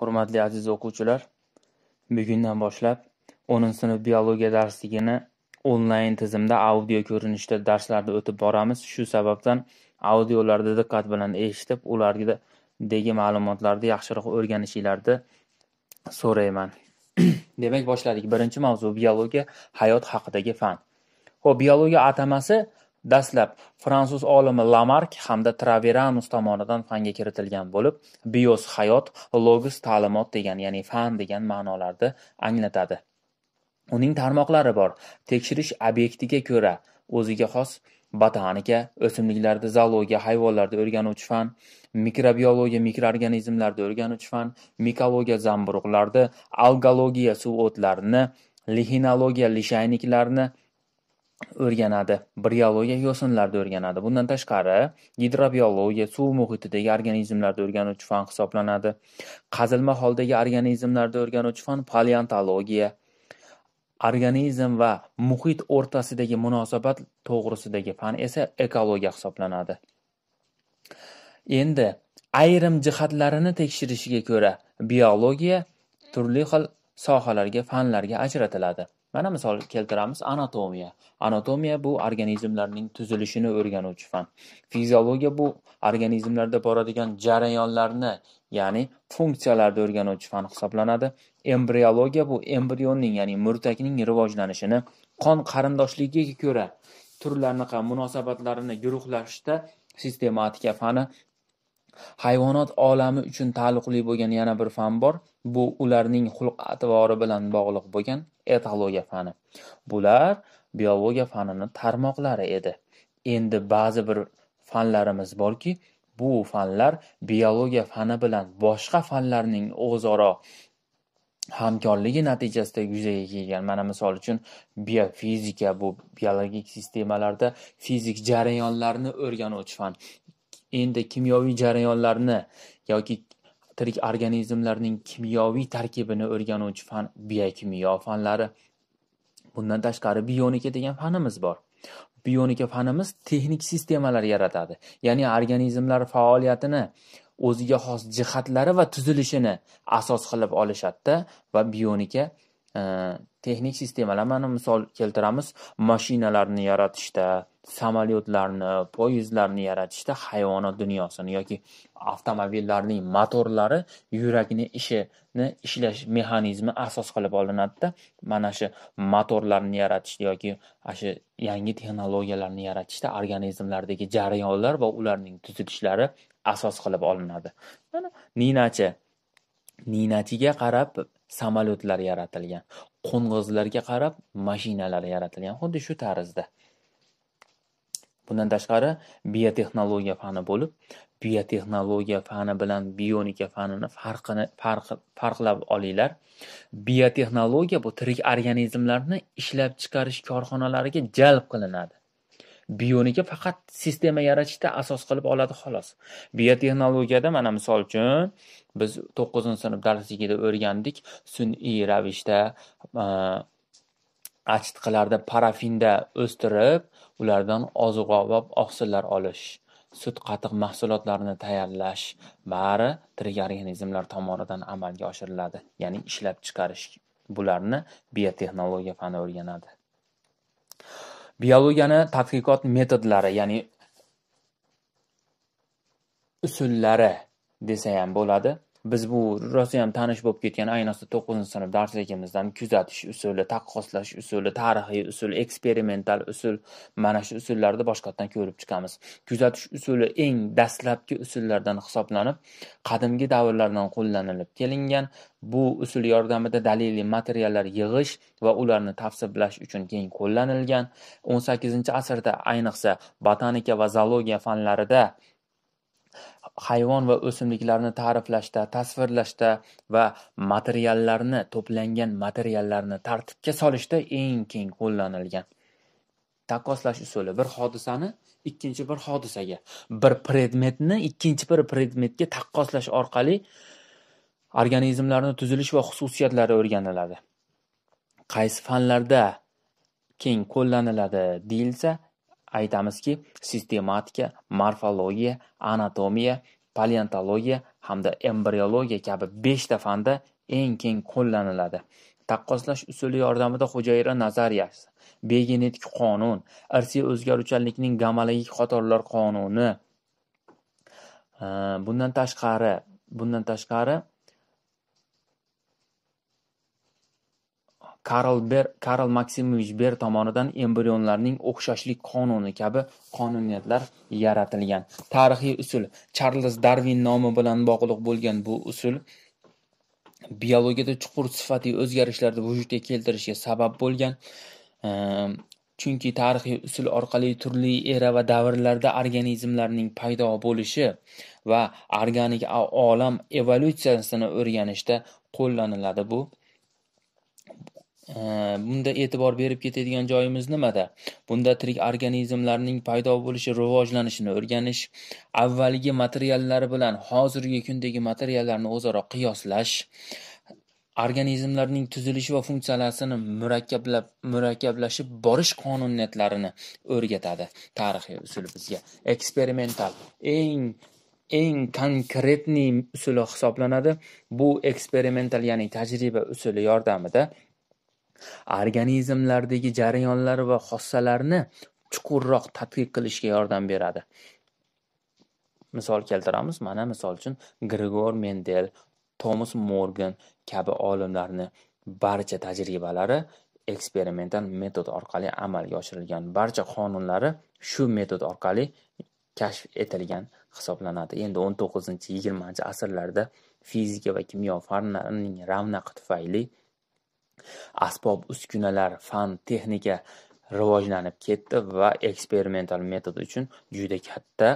Hurmatli aziz o'quvchilar, bugundan boshlab 10-sinf biologiya darsligini onlayn tizimda audio ko'rinishda darslarda o'tib boramiz. Shu sababdan audiolarda diqqat bilan eshitib, ularga degi ma'lumotlarni yaxshiroq o'rganishinglarni so'rayman. Demak, boshladik. Birinchi mavzu biologiya hayot haqidagi fan. Xo'p, biologiya atamasi Dastlab fransuz olimi Lamark hamda Traveranus tomonidan fanga kiritilgan bo'lib, bios hayot, logos ta'limot degan, ya'ni fan degan ma'nolarda anglatadi. Uning tarmoqlari bor. Tekshirish obyektiga ko'ra o'ziga xos botanika, o'simliklarni zoologiya, hayvonlarda o'rganuvchi fan, mikrobiologiya, mikroorganizmlarda o'rganuvchi fan, mikologiya, zamburuqlarda, algologiya, suv o'tlarini, lixinologiya, lishayniklarni, o'rganadi, biologiya yo'sinlarda o'rganadi. Bundan tashqari, gidrobiologiya suv muhitidagi organizmlarni o'rganuvchi fan hisoblanadi. Qazilma holdagi organizmlarni o'rganuvchi fan paleontologiya. Organizm va muhit o'rtasidagi munosabat to'g'risidagi fan esa ekologiya hisoblanadi. Endi ayrim jihatlarini tekshirishiga ko'ra biologiya turli xil sohalarga, fanlarga ajratiladi. Mana misol keltiramiz anatomiya. Anatomiya bu organizmlarning tuzilishini o'rganuvchi fan. Fiziologiya bu organizmlarda boradigan jarayonlarni, ya'ni funksiyalarni o'rganuvchi fan hisoblanadi. Embriologiya bu embrionning, ya'ni murtakning rivojlanishini qon qarindoshligiga ko'ra turlarni munosabatlarini guruhlashda sistematika fani hayvonot olami uchun taalluqli bo'lgan yana bir fan bor bu ularning xulq-atvori bilan bog'liq bo'lgan etologiya fani. Bular biologiya fanini tarmoqlari edi. Endi ba'zi bir fanlarimiz borki, bu fanlar biologiya fani bilan boshqa fanlarning o'zaro hamkorligi natijasida yuzaga kelgan mana misol uchun biofizika bu biologik sistemalarda fizik jarayonlarni o'rganuvchi fan endi kimyoviy jarayonlarni yoki tirik organizmlarning kimyoviy tarkibini o'rganuvchi fan biokimyo fanlari bundan tashqari bionika degan fanimiz bor bionika fanimiz texnik sistemalar yaratadi ya'ni organizmlar faoliyatini o'ziga xos jihatlari va tuzilishini asos qilib olishadida va bionika Э, texnik sistemalar mana misol keltiramiz mashinalarni yaratishda samolyotlarni poyezdlarni yaratishda hayvonot dunyosini yoki avtomobillarning motorlari yurakni ishini ishlash mexanizmi asos qilib olinadida mana shu motorlarni yaratishda yoki shu yangi texnologiyalarni yaratishda organizmlardagi jarayonlar va ularning tuzilishlari asos qilib olinadi mana ninachi ninachiga qarab samolyotlar yaratilgan qo'ng'izlarga qarab mashinalar yaratilgan xuddi shu tarzda bundan tashqari biotexnologiya fani bo'lib biotexnologiya fani bilan bionika fanini farqini farqlab olinglar biotexnologiya bu tirik organizmlarni ishlab chiqarish korxonalariga jalb qilinadi bioniki faqat sistema yaratishda asos qilib oladi xolos biotexnologiyada mana misol uchun biz to'qqizinchi sinf darsligida o'rgandik sun'iy ravishda e, achitqilarda parafinda o'stirib ulardan oziq ovqat oqsillar olish sut qatiq mahsulotlarini tayyorlash bari tirik organizmlar tomonidan amalga oshiriladi ya'ni ishlab chiqarish bularni biotexnologiya fani o'rganadi Biologiyani tadqiqot metodlari, ya'ni usullari desa ham bo'ladi. biz bu ham tanish bo'lib ketgan ayniqsa to'qqizinchi sinf darsligimizdan kuzatish usuli taqqoslash usuli tarixiy usul eksperimental usul mana shu usullarni boshqatdan ko'rib chiqamiz kuzatish usuli eng dastlabki usullardan hisoblanib qadimgi davrlardan qo'llanilib kelingan bu usul yordamida daliliy materiallar yig'ish va ularni tavsiflash uchun keng qo'llanilgan 18 asrda ayniqsa botanika va zoologiya fanlarida hayvon va o'simliklarni ta'riflashda, tasvirlashda va materiallarni, to'plangan materiallarni tartibga solishda eng keng qo'llanilgan. Taqqoslash usuli bir hodisani ikkinchi bir hodisaga, bir predmetni ikkinchi bir predmetga taqqoslash orqali organizmlarning tuzilish va xususiyatlari o'rganiladi. Qaysi fanlarda keng qo'llaniladi deyilsa, Aytamizki, sistematika, morfologiya, anatomiya, paleontologiya hamda embriologiya kabi beshta fanda eng keng qo'llaniladi. Taqqoslash usuli yordamida hujayra nazariyasi, begenetik qonun, irsiy o'zgaruvchanlikning gamalagik qatorlar qonuni, bundan tashqari bundan tashqari Karl Ber Karl Maximovich Ber tomonidan embrionlarning o'xshashlik qonuni kabi qonuniyatlar yaratilgan. Tarixiy usul Charles Darwin nomi bilan bog'liq bo'lgan bu usul biologiyada chuqur sifatli o'zgarishlarni vujudga keltirishga sabab bo'lgan. Ehm, chunki tarixiy usul orqali turli era va davrlarda organizmlarning paydo bo'lishi va organik olam evolyutsiyasini o'rganishda qo'llaniladi bu bunda e'tibor berib ketadigan joyimiz nimada bunda tirik organizmlarning paydo bo'lishi rivojlanishini o'rganish avvalgi materiallar bilan hozirgi kundagi materiallarni o'zaro qiyoslash organizmlarning tuzilishi va funksiyalarini murakkablab murakkablashib borish qonuniyatlarini o'rgatadi tarixiy usul bizga eksperimental eng eng konkretniy usuli hisoblanadi bu eksperimental ya'ni tajriba usuli yordamida organizmlardagi jarayonlar va xossalarni chuqurroq tadqiq qilishga yordam beradi misol keltiramiz mana misol uchun grigor mendel tomas morgan kabi olimlarni barcha tajribalari eksperimental metod orqali amalga oshirilgan barcha qonunlari shu metod orqali kashf etilgan hisoblanadi endi o'n to'qqizinchi yigirmanchi asrlarda fizika va kimyo fanlarining ravnaqi tufayli Asbob-uskunalar, fan-texnika rivojlanib ketdi va eksperimental metod uchun juda katta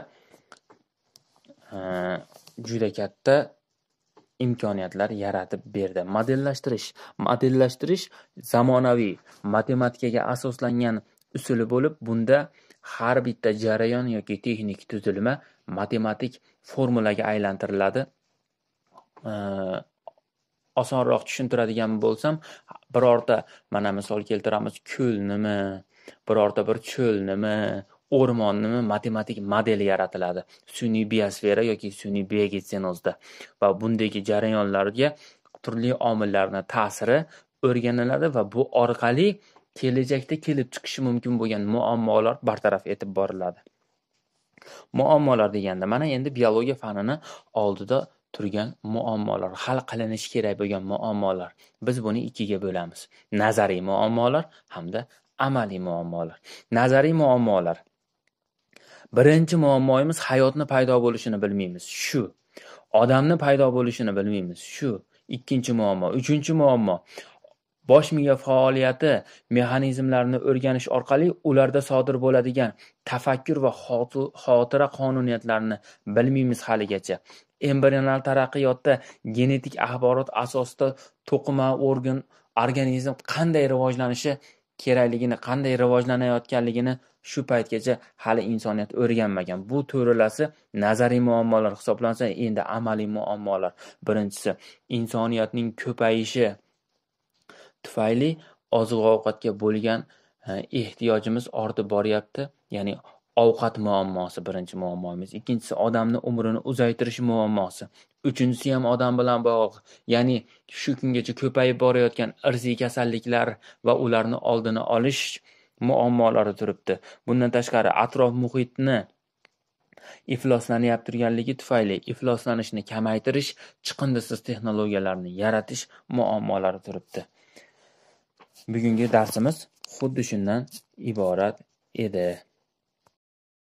e, juda katta imkoniyatlar yaratib berdi. Modellashtirish Modellashtirish zamonaviy matematikaga asoslangan usuli bo'lib, bunda har bitta jarayon yoki texnik tuzilma matematik formulaga aylantiriladi. E, osonroq tushuntiradigan bo'lsam, birorta mana misol keltiramiz, ko'lnimi, birorta bir cho'lnimi, o'rmonnimi matematik model yaratiladi. Sun'iy biosfera yoki sun'iy biogetsenozda va bundagi jarayonlarga turli omillarni ta'siri o'rganiladi va bu orqali kelajakda kelib chiqishi mumkin bo'lgan muammolar bartaraf etib boriladi. Muammolar deganda mana endi biologiya fanini oldida turgan muammolar hal qilinishi kerak bo'lgan muammolar biz buni ikkiga bo'lamiz nazariy muammolar hamda amaliy muammolar nazariy muammolar birinchi muammoyimiz hayotni paydo bo'lishini bilmaymiz shu odamni paydo bo'lishini bilmaymiz shu ikkinchi muammo uchinchi muammo bosh miya faoliyati mexanizmlarini o'rganish orqali ularda sodir bo'ladigan tafakkur va xotira qonuniyatlarini bilmaymiz haligacha embrional taraqqiyotda genetik axborot asosida to'qima organ organizm qanday rivojlanishi kerakligini qanday rivojlanayotganligini shu paytgacha hali insoniyat o'rganmagan bu to'rilasi nazariy muammolar hisoblansa endi amaliy muammolar birinchisi insoniyatning ko'payishi tufayli oziq ovqatga bo'lgan e, ehtiyojimiz ortib boryapti ya'ni Ovqat muammosi birinchi muammomiz. Ikkinchisi odamni umrini uzaytirish muammosi. Uchinchisi ham odam bilan bog'liq. Ya'ni shu kungacha ko'payib borayotgan irziy kasalliklar va ularni oldini olish muammolari turibdi. Bundan tashqari atrof muhitni ifloslanyapti turganligi tufayli ifloslanishni kamaytirish, chiqindisiz texnologiyalarni yaratish muammolari turibdi. Bugungi darsimiz xuddi shundan iborat edi.